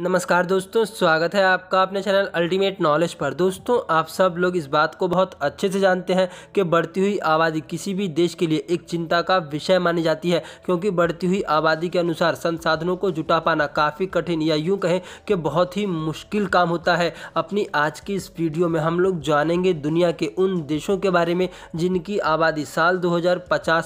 नमस्कार दोस्तों स्वागत है आपका अपने चैनल अल्टीमेट नॉलेज पर दोस्तों आप सब लोग इस बात को बहुत अच्छे से जानते हैं कि बढ़ती हुई आबादी किसी भी देश के लिए एक चिंता का विषय मानी जाती है क्योंकि बढ़ती हुई आबादी के अनुसार संसाधनों को जुटा पाना काफ़ी कठिन या यूँ कहें कि बहुत ही मुश्किल काम होता है अपनी आज की इस वीडियो में हम लोग जानेंगे दुनिया के उन देशों के बारे में जिनकी आबादी साल दो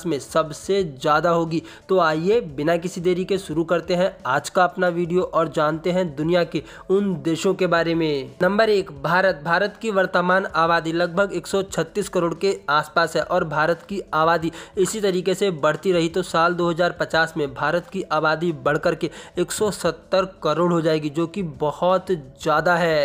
में सबसे ज़्यादा होगी तो आइए बिना किसी देरी के शुरू करते हैं आज का अपना वीडियो और जानते हैं हैं दुनिया के उन देशों के बारे में नंबर एक भारत भारत की वर्तमान आबादी लगभग 136 करोड़ के आसपास है और भारत की आबादी इसी तरीके से बढ़ती रही तो साल 2050 में भारत की आबादी बढ़कर के 170 करोड़ हो जाएगी जो कि बहुत ज़्यादा है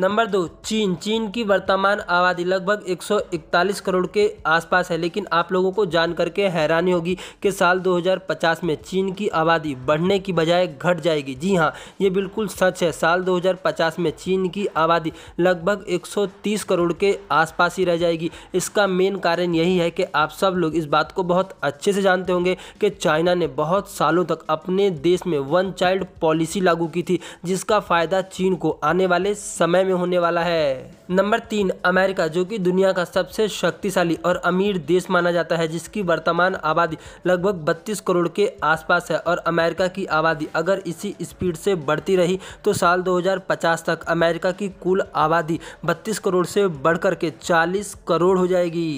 नंबर दो चीन चीन की वर्तमान आबादी लगभग 141 करोड़ के आसपास है लेकिन आप लोगों को जान करके हैरानी होगी कि साल 2050 में चीन की आबादी बढ़ने की बजाय घट जाएगी जी हाँ ये बिल्कुल सच है साल 2050 में चीन की आबादी लगभग 130 करोड़ के आसपास ही रह जाएगी इसका मेन कारण यही है कि आप सब लोग इस बात को बहुत अच्छे से जानते होंगे कि चाइना ने बहुत सालों तक अपने देश में वन चाइल्ड पॉलिसी लागू की थी जिसका फ़ायदा चीन को आने वाले समय अध्याय में होने वाला है नंबर तीन अमेरिका जो कि दुनिया का सबसे शक्तिशाली और अमीर देश माना जाता है जिसकी वर्तमान आबादी लगभग 32 करोड़ के आसपास है और अमेरिका की आबादी अगर इसी स्पीड से बढ़ती रही तो साल 2050 तक अमेरिका की कुल आबादी 32 करोड़ से बढ़कर के 40 करोड़ हो जाएगी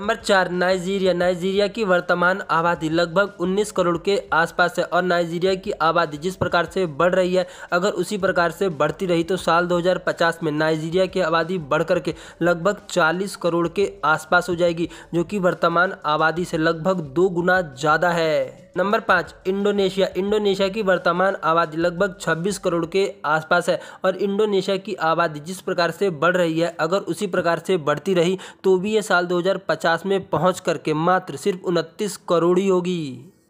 नंबर चार नाइजीरिया नाइजीरिया की वर्तमान आबादी लगभग 19 करोड़ के आसपास है और नाइजीरिया की आबादी जिस प्रकार से बढ़ रही है अगर उसी प्रकार से बढ़ती रही तो साल 2050 में नाइजीरिया की आबादी बढ़कर के लगभग 40 करोड़ के आसपास हो जाएगी जो कि वर्तमान आबादी से लगभग दो गुना ज़्यादा है नंबर पाँच इंडोनेशिया इंडोनेशिया की वर्तमान आबादी लगभग 26 करोड़ के आसपास है और इंडोनेशिया की आबादी जिस प्रकार से बढ़ रही है अगर उसी प्रकार से बढ़ती रही तो भी ये साल 2050 में पहुंच करके मात्र सिर्फ उनतीस करोड़ ही होगी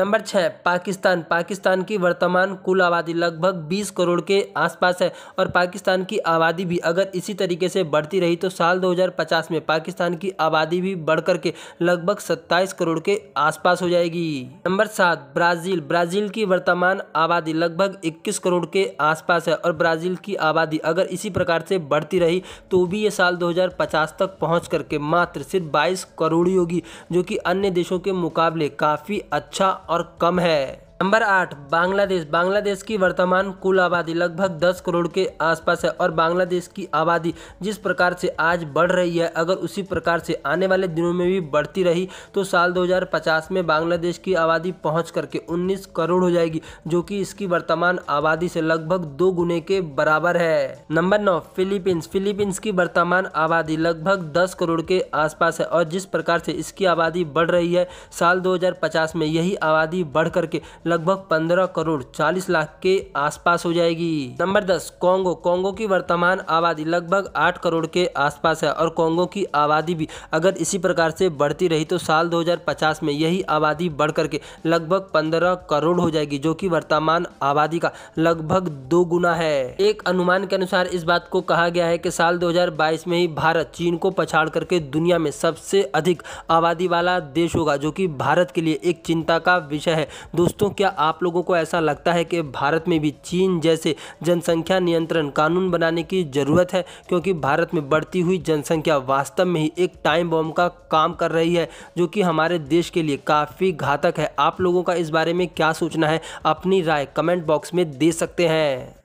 नंबर छः पाकिस्तान पाकिस्तान की वर्तमान कुल आबादी लगभग 20 करोड़ के आसपास है और पाकिस्तान की आबादी भी अगर इसी तरीके से बढ़ती रही तो साल 2050 में पाकिस्तान की आबादी भी बढ़ करके लगभग 27 करोड़ के आसपास हो जाएगी नंबर सात ब्राज़ील ब्राज़ील की वर्तमान आबादी लगभग 21 करोड़ के आसपास है और ब्राज़ील की आबादी अगर इसी प्रकार से बढ़ती रही तो भी ये साल 2050 तक पहुंच करके मात्र सिर्फ 22 करोड़ ही होगी जो कि अन्य देशों के मुकाबले काफ़ी अच्छा और कम है नंबर आठ बांग्लादेश बांग्लादेश की वर्तमान कुल आबादी लगभग 10 करोड़ के आसपास है और बांग्लादेश की आबादी जिस प्रकार से आज बढ़ रही है अगर उसी प्रकार से आने वाले दिनों में भी बढ़ती रही तो साल 2050 में बांग्लादेश की आबादी पहुंच करके 19 करोड़ हो जाएगी जो कि इसकी वर्तमान आबादी से लगभग दो गुने के बराबर है नंबर नौ फिलीपींस फिलीपींस की वर्तमान आबादी लगभग दस करोड़ के आसपास है और जिस प्रकार से इसकी आबादी बढ़ रही है साल दो में यही आबादी बढ़ करके लगभग 15 करोड़ 40 लाख के आसपास हो जाएगी नंबर 10 कॉन्गो कॉन्गो की वर्तमान आबादी लगभग 8 करोड़ के आसपास है और कॉन्गो की आबादी भी अगर इसी प्रकार से बढ़ती रही तो साल 2050 में यही आबादी बढ़ करके लगभग 15 करोड़ हो जाएगी जो कि वर्तमान आबादी का लगभग दो गुना है एक अनुमान के अनुसार इस बात को कहा गया है की साल दो में ही भारत चीन को पछाड़ करके दुनिया में सबसे अधिक आबादी वाला देश होगा जो की भारत के लिए एक चिंता का विषय है दोस्तों क्या आप लोगों को ऐसा लगता है कि भारत में भी चीन जैसे जनसंख्या नियंत्रण कानून बनाने की ज़रूरत है क्योंकि भारत में बढ़ती हुई जनसंख्या वास्तव में ही एक टाइम बॉम्ब का काम कर रही है जो कि हमारे देश के लिए काफ़ी घातक है आप लोगों का इस बारे में क्या सोचना है अपनी राय कमेंट बॉक्स में दे सकते हैं